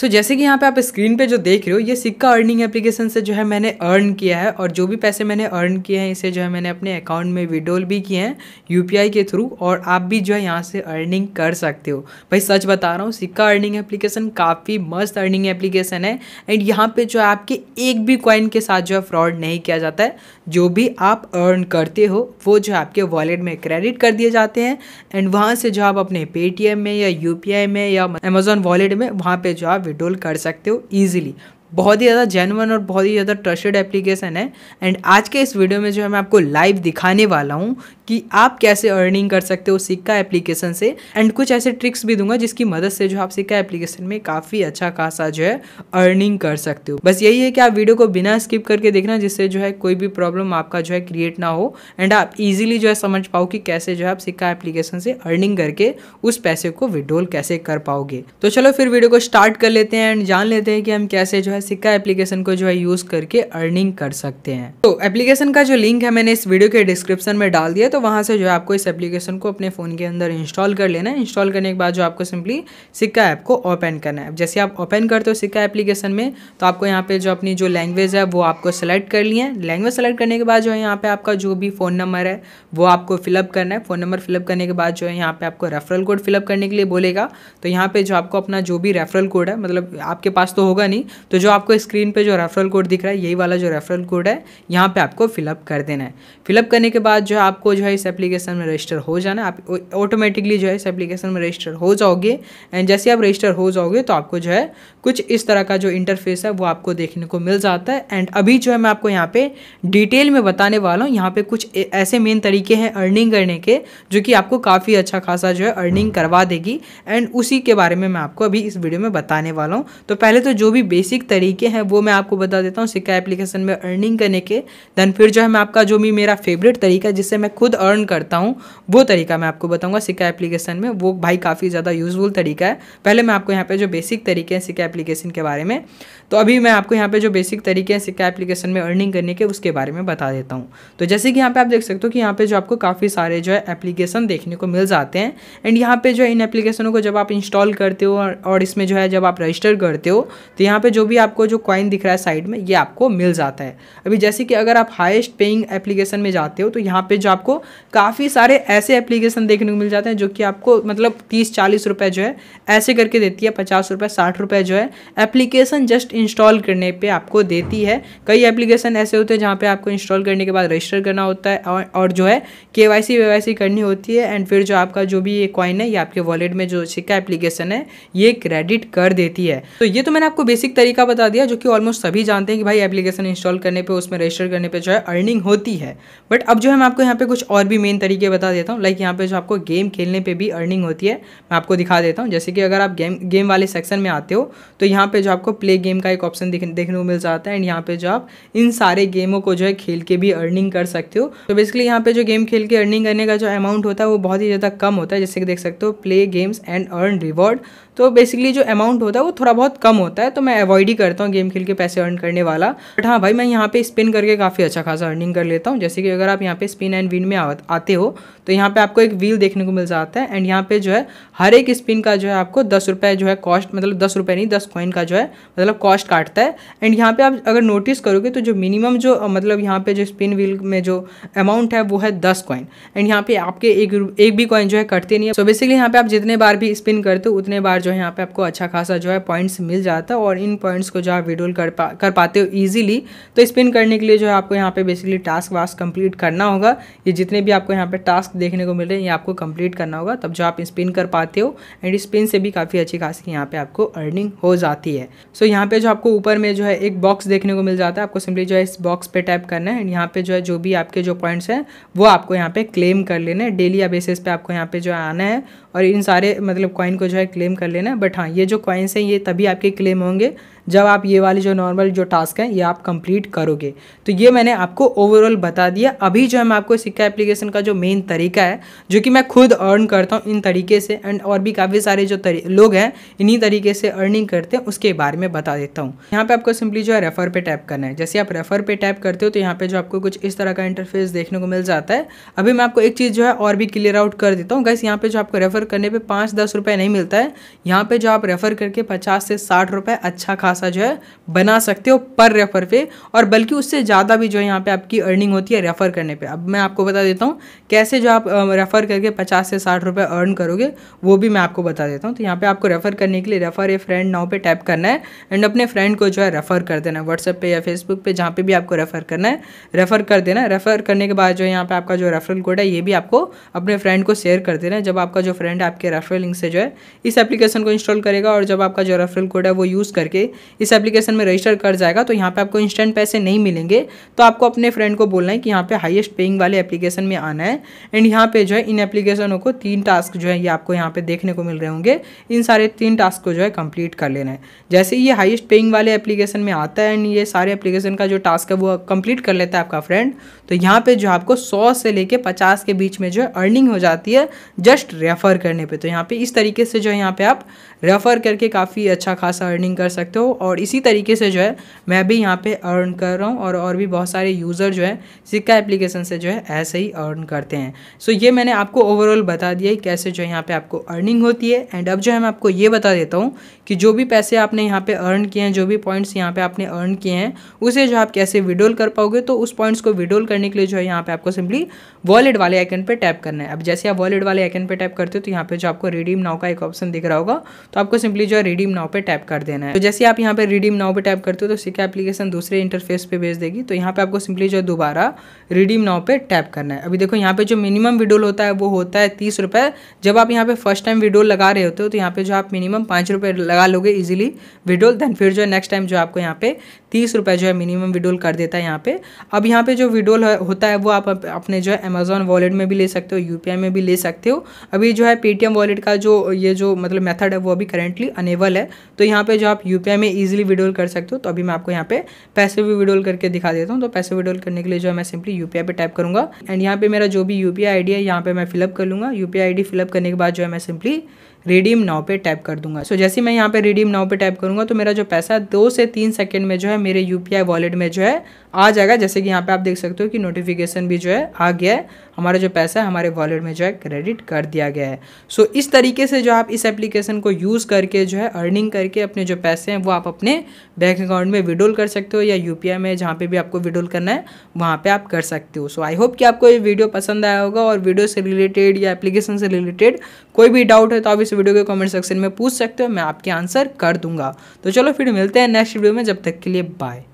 सो so, जैसे कि यहाँ पे आप स्क्रीन पे जो देख रहे हो ये सिक्का अर्निंग एप्लीकेशन से जो है मैंने अर्न किया है और जो भी पैसे मैंने अर्न किए हैं इसे जो है मैंने अपने अकाउंट में विड्रोल भी किए हैं यूपीआई के थ्रू और आप भी जो है यहाँ से अर्निंग कर सकते हो भाई सच बता रहा हूँ सिक्का अर्निंग एप्लीकेशन काफ़ी मस्त अर्निंग एप्लीकेशन है एंड यहाँ पर जो है आपके एक भी कॉइन के साथ जो है फ्रॉड नहीं किया जाता है जो भी आप अर्न करते हो वो जो है आपके वॉलेट में क्रेडिट कर दिए जाते हैं एंड वहाँ से जो आप अपने पेटीएम में या यू में या अमेजोन वॉलेट में वहाँ पर जो आप विड्रॉल कर सकते हो ईजिली बहुत ही ज़्यादा जेनवन और बहुत ही ज़्यादा ट्रस्टेड एप्लीकेशन है एंड आज के इस वीडियो में जो है मैं आपको लाइव दिखाने वाला हूँ कि आप कैसे अर्निंग कर सकते हो सिक्का एप्लीकेशन से एंड कुछ ऐसे ट्रिक्स भी दूंगा जिसकी मदद से जो आप सिक्का एप्लीकेशन में काफ़ी अच्छा खासा जो है अर्निंग कर सकते हो बस यही है कि आप वीडियो को बिना स्किप करके देखना जिससे जो है कोई भी प्रॉब्लम आपका जो है क्रिएट ना हो एंड आप ईजिली जो है समझ पाओ कि कैसे जो है आप सिक्का एप्लीकेशन से अर्निंग करके उस पैसे को विड्रोल कैसे कर पाओगे तो चलो फिर वीडियो को स्टार्ट कर लेते हैं एंड जान लेते हैं कि हम कैसे जो है है सिक्का एप्लीकेशन को जो है यूज़ करके अर्निंग कर सकते हैं तो एप्लीकेशन का जो लिंक है मैंने इस वीडियो के डिस्क्रिप्शन में डाल दिया तो वहां से जो है आपको इस एप्लीकेशन को अपने फ़ोन के अंदर इंस्टॉल कर लेना है इंस्टॉल करने के बाद जो आपको सिंपली सिक्का ऐप को ओपन करना है जैसे आप ओपन करते हो सिक्का एप्लीकेशन में तो आपको यहाँ पे जो अपनी जो लैंग्वेज है वो आपको सेलेक्ट कर लिया है लैंग्वेज सेलेक्ट करने के बाद जो है यहाँ पे आपका जो भी फ़ोन नंबर है वो आपको फिलअप करना है फ़ोन नंबर फिलअप करने के बाद जो है यहाँ पे आपको रेफरल कोड फिलअप करने के लिए बोलेगा तो यहाँ पे जो आपको अपना जो भी रेफरल कोड है मतलब आपके पास तो होगा नहीं तो जो आपको स्क्रीन पे जो रेफरल कोड दिख रहा है यही वाला जो रेफरल कोड है यहाँ पे आपको फिलअप कर देना है फिलअप करने के बाद जो है आपको जो है इस एप्लीकेशन में रजिस्टर हो जाना आप ऑटोमेटिकली जो है इस एप्लीकेशन में रजिस्टर हो जाओगे एंड जैसे आप रजिस्टर हो जाओगे तो आपको जो है कुछ इस तरह का जो इंटरफेस है वो आपको देखने को मिल जाता है एंड अभी जो है मैं आपको यहाँ पे डिटेल में बताने वाला हूँ यहाँ पे कुछ ऐसे मेन तरीके हैं अर्निंग करने के जो कि आपको काफ़ी अच्छा खासा जो है अर्निंग करवा देगी एंड उसी के बारे में मैं आपको अभी इस वीडियो में बताने वाला हूँ तो पहले तो जो भी बेसिक तरीके हैं वो मैं आपको बता देता हूँ सिक्का एप्लीकेशन में अर्निंग करने के देन फिर जो है मैं आपका जो भी मेरा फेवरेट तरीका है जिससे मैं खुद अर्न करता हूँ वो तरीका मैं आपको बताऊँगा सिक्का एप्लीकेशन में वो भाई काफ़ी ज़्यादा यूजफुल तरीका है पहले मैं आपको यहाँ पर जो बेसिक तरीके हैं सिक्का एप्लीकेशन के बारे में तो अभी मैं आपको यहाँ पर जो बेसिक तरीके हैं सिक्का एप्लीकेशन में अर्निंग करने के उसके बारे में बता देता हूँ तो जैसे कि यहाँ पर आप देख सकते हो कि यहाँ पर जो आपको काफ़ी सारे जो है एप्लीकेशन देखने को मिल जाते हैं एंड यहाँ पे जो है इन एप्लीकेशनों को जब आप इंस्टॉल करते हो और इसमें जो है जब आप रजिस्टर करते हो तो यहाँ पे जो भी आप आपको जो कॉइन दिख रहा है साइड में ये आपको मिल जाता है अभी जैसे कि अगर आप हाईएस्ट पेइंग एप्लीकेशन में जाते हो तो यहाँ पे जो आपको काफ़ी सारे ऐसे एप्लीकेशन देखने को मिल जाते हैं जो कि आपको मतलब तीस चालीस रुपए जो है ऐसे करके देती है पचास रुपये साठ रुपये जो है एप्लीकेशन जस्ट इंस्टॉल करने पर आपको देती है कई एप्लीकेशन ऐसे होते हैं जहाँ पर आपको इंस्टॉल करने के बाद रजिस्टर करना होता है और, जो है के वाई करनी होती है एंड फिर जो आपका जो भी ये कॉइन है ये आपके वॉलेट में जो सिक्का एप्लीकेशन है ये क्रेडिट कर देती है तो ये तो मैंने आपको बेसिक तरीका बता दिया जो कि ऑलमोस्ट सभी जानते हैं कि भाई एप्लीकेशन इंस्टॉल करने पे उसमें रजिस्टर करने पे जो है अर्निंग होती है बट अब जो है मैं आपको यहाँ पे कुछ और भी मेन तरीके बता देता हूँ लाइक यहाँ पे जो आपको गेम खेलने पे भी अर्निंग होती है मैं आपको दिखा देता हूँ जैसे कि अगर आप गेम गेम वाले सेक्शन में आते हो तो यहाँ पर जो आपको प्ले गेम का एक ऑप्शन देखने को मिल जाता है एंड यहाँ पर जो आप इन सारे गेमों को जो है खेल के भी अर्निंग कर सकते हो तो बेसिकली यहाँ पर जो गेम खेल के अर्निंग करने का जो अमाउंट होता है वो बहुत ही ज़्यादा कम होता है जैसे कि देख सकते हो play games and earn reward तो बेसिकली जो अमाउंट होता है वो थोड़ा बहुत कम होता है तो मैं अवॉइड ही कर करता हूँ गेम खेल के पैसे अर्न करने वाला बट हाँ भाई मैं यहाँ पे स्पिन करके काफ़ी अच्छा खासा अर्निंग कर लेता हूँ जैसे कि अगर आप यहाँ पे स्पिन एंड विन में आते हो तो यहाँ पे आपको एक व्हील देखने को मिल जाता है एंड यहाँ पे जो है हर एक स्पिन का जो है आपको दस रुपये जो है कॉस्ट मतलब दस रुपये नहीं दस कॉइन का जो है मतलब कॉस्ट काटता है एंड यहाँ पे आप अगर नोटिस करोगे तो जो मिनिमम जो मतलब यहाँ पे जो स्पिन व्हील में जो अमाउंट है वो है दस कॉइन एंड यहाँ पे आपके एक एक भी कॉइन जो है कटते नहीं है सो बेसिकली यहाँ पे आप जितने बार भी स्पिन करते हो उतने बार जो है यहाँ पे आपको अच्छा खासा जो है पॉइंट्स मिल जाता है और इन पॉइंट्स को जो आप विड्रोल कर पा कर पाते हो ईजिली तो स्पिन करने के लिए जो है आपको यहाँ पे बेसिकली टास्क वास्क कंप्लीट करना होगा ये जितने भी आपको यहाँ पे टास्क देखने को मिल रहे हैं ये आपको कंप्लीट करना होगा तब जो आप स्पिन कर पाते हो एंड स्पिन से भी काफ़ी अच्छी खासी यहाँ पे आपको अर्निंग हो जाती है सो so, यहाँ पे जो आपको ऊपर में जो है एक बॉक्स देखने को मिल जाता है आपको सिंपली जो है इस बॉक्स पे टैप करना है एंड यहाँ पे जो है जो भी आपके जो पॉइंट्स हैं वो आपको यहाँ पे क्लेम कर लेना है डेली या बेसिस पे आपको यहाँ पे जो है आना है और इन सारे मतलब कॉइन को जो है क्लेम कर लेना है बट हाँ ये जो कॉइन्स हैं ये तभी आपके क्लेम होंगे जब आप ये वाली जो नॉर्मल जो टास्क है ये आप कंप्लीट करोगे तो ये मैंने आपको ओवरऑल बता दिया अभी जो है मैं आपको सिक्का एप्लीकेशन का जो मेन तरीका है जो कि मैं खुद अर्न करता हूँ इन तरीके से एंड और भी काफ़ी सारे जो लोग हैं इन्हीं तरीके से अर्निंग करते हैं उसके बारे में बता देता हूँ यहाँ पर आपको सिंपली जो है रेफर पे टैप करना है जैसे आप रेफर पर टैप करते हो तो यहाँ पे जो आपको कुछ इस तरह का इंटरफेस देखने को मिल जाता है अभी मैं आपको एक चीज़ जो है और भी क्लियर आउट कर देता हूँ गैस यहाँ पर जो आपको रेफर करने पर पाँच दस रुपये नहीं मिलता है यहाँ पर जो आप रेफर करके पचास से साठ रुपये अच्छा खासा पैसा जो है बना सकते हो पर रेफ़र पे और बल्कि उससे ज़्यादा भी जो है यहाँ पे आपकी अर्निंग होती है रेफ़र करने पे अब मैं आपको बता देता हूँ कैसे जो आप रेफ़र करके पचास से साठ रुपये अर्न करोगे वो भी मैं आपको बता देता हूँ तो यहाँ पर आपको रेफ़र करने के लिए रेफ़र ए फ्रेंड नाव पर टैप करना है एंड अपने फ्रेंड को जो है रेफ़र कर देना है व्हाट्सएप पर या फेसबुक पर जहाँ पर भी आपको रेफ़र करना है रेफ़र कर देना रेफ़र करने के बाद जो है यहाँ पर आपका जो रेफ़रल कोड है ये भी आपको अपने फ्रेंड को शेयर कर देना है जब आपका जो फ्रेंड आपके रेफ़रल लिंक से जो है इस एप्लीकेशन को इंस्टॉल करेगा और जब आपका जो रेफरल कोड है वो यूज़ करके इस एप्लीकेशन में रजिस्टर कर जाएगा तो यहाँ पर आपको इंस्टेंट पैसे नहीं मिलेंगे तो आपको अपने फ्रेंड को बोलना है कि यहाँ पर हाइएस्ट पेइंग वाले एप्लीकेशन में आना है एंड यहाँ पर जो है इन एप्लीकेशनों को तीन टास्क जो है ये आपको यहाँ पे देखने को मिल रहे होंगे इन सारे तीन टास्क को जो है कंप्लीट कर लेना है जैसे ये हाइएस्ट पेइंग वाले एप्लीकेशन में आता है एंड ये सारे एप्लीकेशन का जो टास्क है वो कंप्लीट कर लेता है आपका फ्रेंड तो यहाँ पे जो आपको सौ से लेकर पचास के बीच में जो है अर्निंग हो जाती है जस्ट रेफ़र करने पर तो यहाँ पे इस तरीके से जो है यहाँ पे आप रेफ़र करके काफ़ी अच्छा खासा अर्निंग कर सकते हो हो और इसी तरीके से जो है मैं भी यहाँ पे अर्न कर रहा हूँ और और भी बहुत सारे यूज़र जो है सिक्का एप्लीकेशन से जो है ऐसे ही अर्न करते हैं सो ये मैंने आपको ओवरऑल बता दिया है कैसे जो है यहाँ पर आपको अर्निंग होती है एंड अब जो है मैं आपको ये बता देता हूँ कि जो भी पैसे आपने यहाँ पर अर्न किए हैं जो भी पॉइंट्स यहाँ पर आपने अर्न किए हैं उसे जो आप कैसे विड्रोल कर पाओगे तो उस पॉइंट्स को विड्रोल करने के लिए जो है यहाँ पर आपको सिंपली वॉलेट वाले आइकन पर टैप करना है अब जैसे आप वॉलेट वाले आइकन पर टैप करते हो तो यहाँ पर जो आपको रिडीम नाव का एक ऑप्शन दिख रहा होगा तो आपको सिंपली जो है रिडीम नाव पर टैप कर देना है तो जैसे आप यहाँ पे रिडीम नाउ पे टैप करते हो तो सिक्का एप्लीकेशन दूसरे इंटरफेस पे भेज देगी तो यहाँ पे आपको सिंपली जो है दोबारा रिडीम नाउ पे टैप करना है अभी देखो यहाँ पे जो मिनिमम विडोल होता है वो होता है तीस रुपये जब आप यहाँ पे फर्स्ट टाइम विडोल लगा रहे होते हो तो यहाँ पे जो आप मिनिमम पाँच रुपये लगा लोगे ईजिली विडोल देन फिर जो है नेक्स्ट टाइम जो आपको यहाँ पे तीस रुपये जो है मिनिमम विड्रोल कर देता है यहाँ पे अब यहाँ पे जो विड्रोल होता है वो आप अपने जो है अमेजोन वॉलेट में भी ले सकते हो यूपीआई में भी ले सकते हो अभी जो है पेटीएम वॉलेट का जो ये जो मतलब मेथड है वो अभी करेंटली अनेबल है तो यहाँ पे जो आप यू में ईजिली विड्रोल कर सकते हो तो अभी मैं आपको यहाँ पे पैसे भी विड्रोल करके दिखा देता हूँ तो पैसे विड्रोल करने के लिए जो है मैं सिंपली यू पे टाइप करूँगा एंड यहाँ पे मेरा जो भी यू पी है यहाँ पे मैं फिलअप कर लूँगा यू पी फिलअप करने के बाद जो है मैं सिंपली रिडीम नाव पे टैप कर दूंगा सो so, जैसे मैं यहाँ पे रिडीम नाव पे टैप करूंगा तो मेरा जो पैसा दो से तीन सेकंड में जो है मेरे यूपीआई वॉलेट में जो है आ जाएगा जैसे कि यहाँ पे आप देख सकते हो कि नोटिफिकेशन भी जो है आ गया है हमारा जो पैसा है हमारे वॉलेट में जो है क्रेडिट कर दिया गया है सो so, इस तरीके से जो आप इस एप्लीकेशन को यूज़ करके जो है अर्निंग करके अपने जो पैसे हैं वो आप अपने बैंक अकाउंट में विड्रोल कर सकते हो या यू में जहाँ पर भी आपको विड्रोल करना है वहाँ पर आप कर सकते हो सो आई होप कि आपको ये वीडियो पसंद आया होगा और वीडियो से रिलेटेड या एप्लीकेशन से रिलेटेड कोई भी डाउट है तो आप इस वीडियो के कॉमेंट सेक्शन में पूछ सकते हो मैं आपके आंसर कर दूंगा तो चलो फिर मिलते हैं नेक्स्ट वीडियो में जब तक के लिए बाय